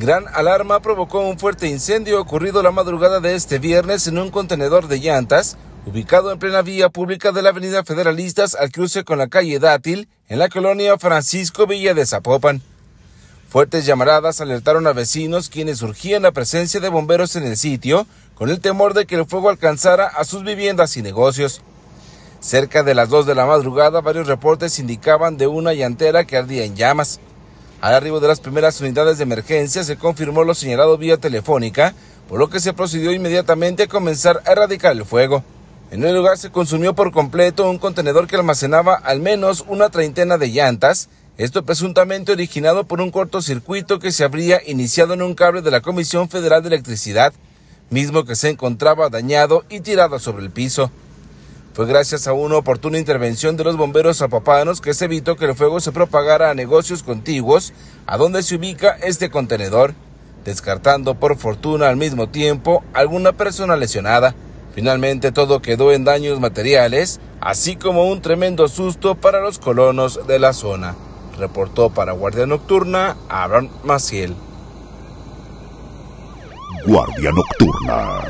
Gran alarma provocó un fuerte incendio ocurrido la madrugada de este viernes en un contenedor de llantas ubicado en plena vía pública de la Avenida Federalistas al cruce con la calle Dátil en la colonia Francisco Villa de Zapopan. Fuertes llamaradas alertaron a vecinos quienes surgían la presencia de bomberos en el sitio con el temor de que el fuego alcanzara a sus viviendas y negocios. Cerca de las 2 de la madrugada varios reportes indicaban de una llantera que ardía en llamas. Al arribo de las primeras unidades de emergencia se confirmó lo señalado vía telefónica, por lo que se procedió inmediatamente a comenzar a erradicar el fuego. En el lugar se consumió por completo un contenedor que almacenaba al menos una treintena de llantas, esto presuntamente originado por un cortocircuito que se habría iniciado en un cable de la Comisión Federal de Electricidad, mismo que se encontraba dañado y tirado sobre el piso. Fue pues gracias a una oportuna intervención de los bomberos zapapanos que se evitó que el fuego se propagara a negocios contiguos a donde se ubica este contenedor, descartando por fortuna al mismo tiempo alguna persona lesionada. Finalmente todo quedó en daños materiales, así como un tremendo susto para los colonos de la zona, reportó para Guardia Nocturna Abraham Maciel. Guardia Nocturna.